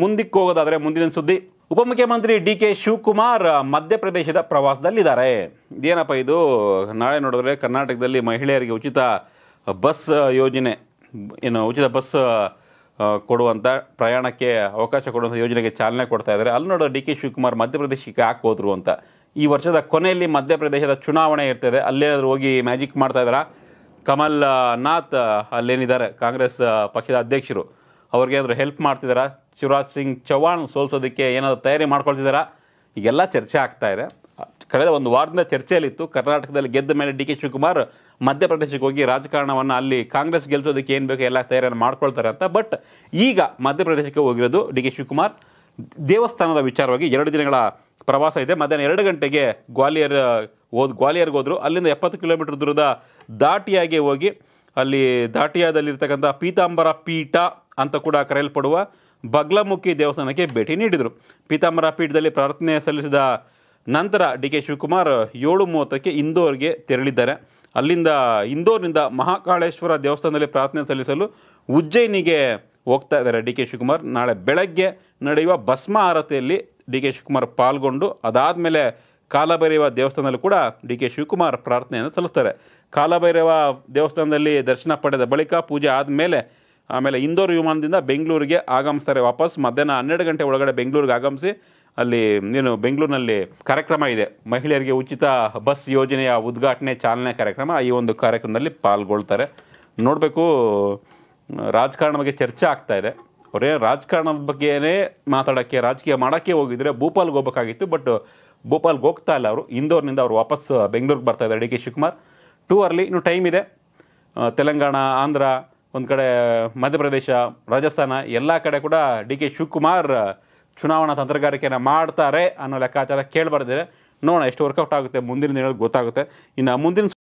ಮುಂದಕ್ಕೆ ಹೋಗೋದಾದರೆ ಮುಂದಿನ ಸುದ್ದಿ ಉಪಮುಖ್ಯಮಂತ್ರಿ ಡಿ ಕೆ ಶಿವಕುಮಾರ್ ಮಧ್ಯಪ್ರದೇಶದ ಪ್ರವಾಸದಲ್ಲಿದ್ದಾರೆ ಇದೇನಪ್ಪ ಇದು ನಾಳೆ ನೋಡಿದ್ರೆ ಕರ್ನಾಟಕದಲ್ಲಿ ಮಹಿಳೆಯರಿಗೆ ಉಚಿತ ಬಸ್ ಯೋಜನೆ ಏನು ಉಚಿತ ಬಸ್ ಕೊಡುವಂಥ ಪ್ರಯಾಣಕ್ಕೆ ಅವಕಾಶ ಕೊಡುವಂಥ ಯೋಜನೆಗೆ ಚಾಲನೆ ಕೊಡ್ತಾ ಇದ್ದಾರೆ ಅಲ್ಲಿ ನೋಡೋ ಡಿ ಕೆ ಶಿವಕುಮಾರ್ ಮಧ್ಯಪ್ರದೇಶಕ್ಕೆ ಯಾಕೆ ಹೋದ್ರು ಅಂತ ಈ ವರ್ಷದ ಕೊನೆಯಲ್ಲಿ ಮಧ್ಯಪ್ರದೇಶದ ಚುನಾವಣೆ ಇರ್ತದೆ ಅಲ್ಲೇನಾದರೂ ಹೋಗಿ ಮ್ಯಾಜಿಕ್ ಮಾಡ್ತಾ ಇದ್ದಾರಾ ಕಮಲ್ ನಾಥ್ ಅಲ್ಲೇನಿದ್ದಾರೆ ಕಾಂಗ್ರೆಸ್ ಪಕ್ಷದ ಅಧ್ಯಕ್ಷರು ಅವ್ರಿಗೆ ಹೆಲ್ಪ್ ಮಾಡ್ತಿದ್ದಾರಾ ಶಿವರಾಜ್ ಸಿಂಗ್ ಚೌಹಾಣ್ ಸೋಲ್ಸೋದಕ್ಕೆ ಏನಾದರೂ ತಯಾರಿ ಮಾಡ್ಕೊಳ್ತಿದ್ದಾರಾ ಈಗೆಲ್ಲ ಚರ್ಚೆ ಆಗ್ತಾ ಇದೆ ಕಳೆದ ಒಂದು ವಾರದಿಂದ ಚರ್ಚೆಯಲ್ಲಿತ್ತು ಕರ್ನಾಟಕದಲ್ಲಿ ಗೆದ್ದ ಮೇಲೆ ಡಿ ಕೆ ಶಿವಕುಮಾರ್ ಮಧ್ಯಪ್ರದೇಶಕ್ಕೆ ಹೋಗಿ ರಾಜಕಾರಣವನ್ನು ಅಲ್ಲಿ ಕಾಂಗ್ರೆಸ್ ಗೆಲ್ಸೋದಕ್ಕೆ ಏನು ಬೇಕು ಎಲ್ಲ ತಯಾರಿಯನ್ನು ಮಾಡ್ಕೊಳ್ತಾರೆ ಅಂತ ಬಟ್ ಈಗ ಮಧ್ಯಪ್ರದೇಶಕ್ಕೆ ಹೋಗಿರೋದು ಡಿ ಕೆ ಶಿವಕುಮಾರ್ ದೇವಸ್ಥಾನದ ವಿಚಾರವಾಗಿ ಎರಡು ದಿನಗಳ ಪ್ರವಾಸ ಇದೆ ಮಧ್ಯಾಹ್ನ ಎರಡು ಗಂಟೆಗೆ ಗ್ವಾಲಿಯರ್ ಹೋದ್ ಗ್ವಾಲಿಯರ್ಗೆ ಹೋದರು ಅಲ್ಲಿಂದ ಎಪ್ಪತ್ತು ಕಿಲೋಮೀಟರ್ ದೂರದ ದಾಟಿಯಾಗೆ ಹೋಗಿ ಅಲ್ಲಿ ದಾಟಿಯಾದಲ್ಲಿರ್ತಕ್ಕಂಥ ಪೀತಾಂಬರ ಪೀಠ ಅಂತ ಕೂಡ ಕರೆಯಲ್ಪಡುವ ಬಗ್ಲಮುಖಿ ದೇವಸ್ಥಾನಕ್ಕೆ ಭೇಟಿ ನೀಡಿದರು ಪೀತಾಂಬರ ಪೀಠದಲ್ಲಿ ಪ್ರಾರ್ಥನೆ ಸಲ್ಲಿಸಿದ ನಂತರ ಡಿ ಕೆ ಶಿವಕುಮಾರ್ ಏಳು ಮೂವತ್ತಕ್ಕೆ ಇಂದೋರ್ಗೆ ತೆರಳಿದ್ದಾರೆ ಅಲ್ಲಿಂದ ಇಂದೋರ್ನಿಂದ ಮಹಾಕಾಳೇಶ್ವರ ದೇವಸ್ಥಾನದಲ್ಲಿ ಪ್ರಾರ್ಥನೆ ಸಲ್ಲಿಸಲು ಉಜ್ಜಯಿನಿಗೆ ಹೋಗ್ತಾ ಇದ್ದಾರೆ ಡಿ ಕೆ ಶಿವಕುಮಾರ್ ನಾಳೆ ಬೆಳಗ್ಗೆ ನಡೆಯುವ ಭಸ್ಮ ಆರತಿಯಲ್ಲಿ ಡಿ ಕೆ ಶಿವಕುಮಾರ್ ಪಾಲ್ಗೊಂಡು ಅದಾದ ಮೇಲೆ ಕಾಲಭೈರವ ದೇವಸ್ಥಾನದಲ್ಲೂ ಕೂಡ ಡಿ ಕೆ ಶಿವಕುಮಾರ್ ಪ್ರಾರ್ಥನೆಯನ್ನು ಸಲ್ಲಿಸ್ತಾರೆ ಕಾಲಭೈರವ ದೇವಸ್ಥಾನದಲ್ಲಿ ದರ್ಶನ ಪಡೆದ ಬಳಿಕ ಪೂಜೆ ಆದಮೇಲೆ ಆಮೇಲೆ ಇಂದೋರ್ ವಿಮಾನದಿಂದ ಬೆಂಗಳೂರಿಗೆ ಆಗಮಿಸ್ತಾರೆ ವಾಪಸ್ ಮಧ್ಯಾಹ್ನ ಹನ್ನೆರಡು ಗಂಟೆ ಒಳಗಡೆ ಬೆಂಗಳೂರಿಗೆ ಆಗಮಿಸಿ ಅಲ್ಲಿ ಏನು ಬೆಂಗಳೂರಿನಲ್ಲಿ ಕಾರ್ಯಕ್ರಮ ಇದೆ ಮಹಿಳೆಯರಿಗೆ ಉಚಿತ ಬಸ್ ಯೋಜನೆಯ ಉದ್ಘಾಟನೆ ಚಾಲನೆ ಕಾರ್ಯಕ್ರಮ ಈ ಒಂದು ಕಾರ್ಯಕ್ರಮದಲ್ಲಿ ಪಾಲ್ಗೊಳ್ತಾರೆ ನೋಡಬೇಕು ರಾಜಕಾರಣ ಬಗ್ಗೆ ಚರ್ಚೆ ಆಗ್ತಾ ಇದೆ ಅವರೇ ರಾಜಕಾರಣದ ಬಗ್ಗೆನೇ ಮಾತಾಡೋಕ್ಕೆ ರಾಜಕೀಯ ಮಾಡೋಕ್ಕೆ ಹೋಗಿದ್ರೆ ಭೂಪಾಲ್ಗೆ ಹೋಗ್ಬೇಕಾಗಿತ್ತು ಬಟ್ ಭೋಪಾಲ್ಗೆ ಹೋಗ್ತಾ ಇಲ್ಲ ಅವರು ಇಂದೋರ್ನಿಂದ ಅವರು ವಾಪಸ್ ಬೆಂಗಳೂರಿಗೆ ಬರ್ತಾ ಇದ್ದಾರೆ ಡಿ ಕೆ ಶಿವಕುಮಾರ್ ಟೂ ಅರ್ಲಿ ಇನ್ನು ಟೈಮ್ ಇದೆ ತೆಲಂಗಾಣ ಆಂಧ್ರ ಒಂದು ಕಡೆ ಮಧ್ಯಪ್ರದೇಶ ರಾಜಸ್ಥಾನ ಎಲ್ಲ ಕಡೆ ಕೂಡ ಡಿ ಕೆ ಶಿವಕುಮಾರ್ ಚುನಾವಣಾ ತಂತ್ರಗಾರಿಕೆಯನ್ನು ಮಾಡ್ತಾರೆ ಅನ್ನೋ ಲೆಕ್ಕಾಚಾರ ಕೇಳಿಬಾರ್ದಿದೆ ನೋಡೋಣ ಎಷ್ಟು ವರ್ಕೌಟ್ ಆಗುತ್ತೆ ಮುಂದಿನ ದಿನಗಳು ಗೊತ್ತಾಗುತ್ತೆ ಇನ್ನು ಮುಂದಿನ